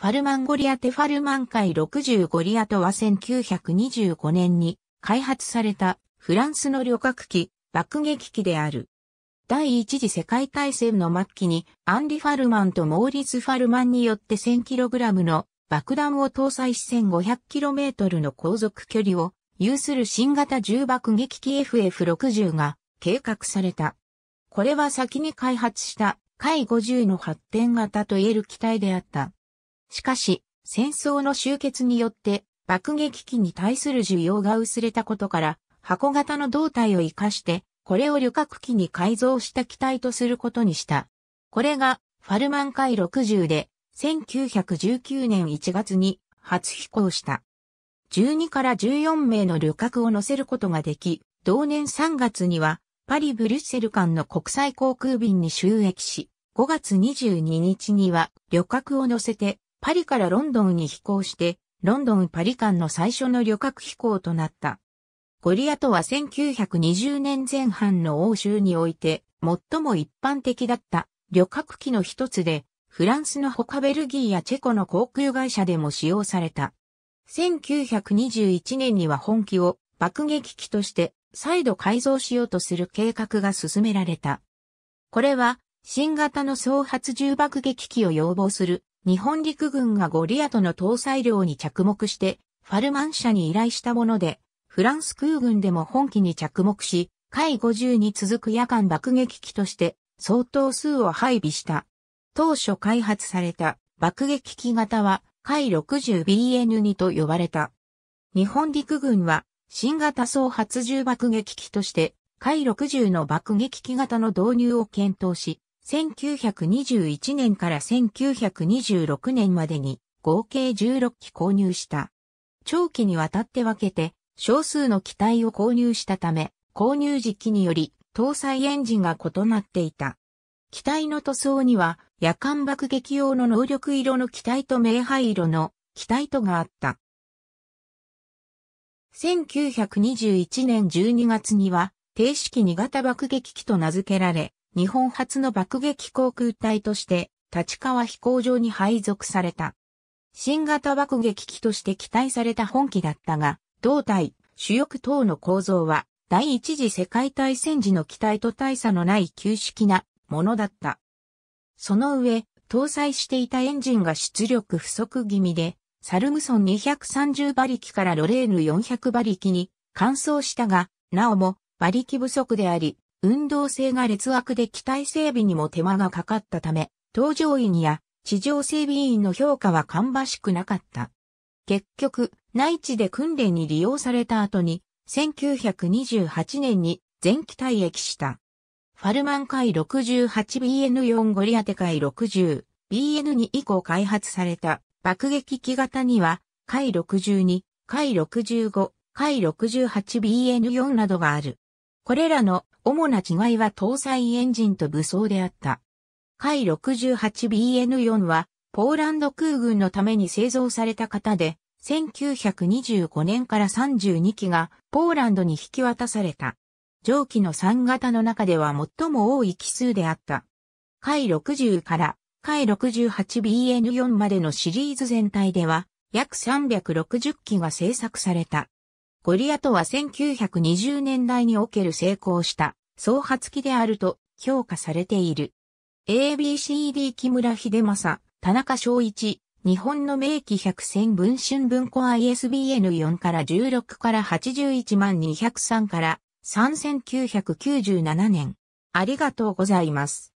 ファルマンゴリアテファルマン海65リアとは1925年に開発されたフランスの旅客機、爆撃機である。第一次世界大戦の末期にアンリ・ファルマンとモーリス・ファルマンによって 1000kg の爆弾を搭載し 1500km の航続距離を有する新型重爆撃機 FF60 が計画された。これは先に開発した海50の発展型と言える機体であった。しかし、戦争の終結によって爆撃機に対する需要が薄れたことから、箱型の胴体を活かして、これを旅客機に改造した機体とすることにした。これが、ファルマン海60で、1919年1月に初飛行した。12から14名の旅客を乗せることができ、同年3月には、パリ・ブリュッセル間の国際航空便に収益し、5月22日には旅客を乗せてパリからロンドンに飛行して、ロンドン・パリ間の最初の旅客飛行となった。ゴリアとは1920年前半の欧州において最も一般的だった旅客機の一つで、フランスの他ベルギーやチェコの航空会社でも使用された。1921年には本機を爆撃機として再度改造しようとする計画が進められた。これは新型の総発重爆撃機を要望する日本陸軍がゴリアトの搭載量に着目して、ファルマン社に依頼したもので、フランス空軍でも本機に着目し、海50に続く夜間爆撃機として相当数を配備した。当初開発された爆撃機型は海 60BN2 と呼ばれた。日本陸軍は新型総発重爆撃機として海60の爆撃機型の導入を検討し、1921年から1926年までに合計16機購入した。長期にわたって分けて少数の機体を購入したため、購入時期により搭載エンジンが異なっていた。機体の塗装には夜間爆撃用の能力色の機体と明灰色の機体とがあった。1921年12月には、定式2型爆撃機と名付けられ、日本初の爆撃航空隊として立川飛行場に配属された。新型爆撃機として期待された本機だったが、胴体、主翼等の構造は第一次世界大戦時の機体と大差のない旧式なものだった。その上、搭載していたエンジンが出力不足気味で、サルムソン230馬力からロレーヌ400馬力に換装したが、なおも馬力不足であり、運動性が劣悪で機体整備にも手間がかかったため、搭乗員や地上整備員の評価は芳しくなかった。結局、内地で訓練に利用された後に、1928年に全機体役した。ファルマン海 68BN4 ゴリアテ海 60BN2 以降開発された爆撃機型には、海62、海65、海 68BN4 などがある。これらの主な違いは搭載エンジンと武装であった。海 68BN4 はポーランド空軍のために製造された型で、1925年から32機がポーランドに引き渡された。上記の3型の中では最も多い機数であった。海60から海 68BN4 までのシリーズ全体では約360機が製作された。ゴリアとは1920年代における成功した創発機であると評価されている。ABCD 木村秀正、田中昭一、日本の明記百戦文春文庫 ISBN4 から16から81万203から3997年。ありがとうございます。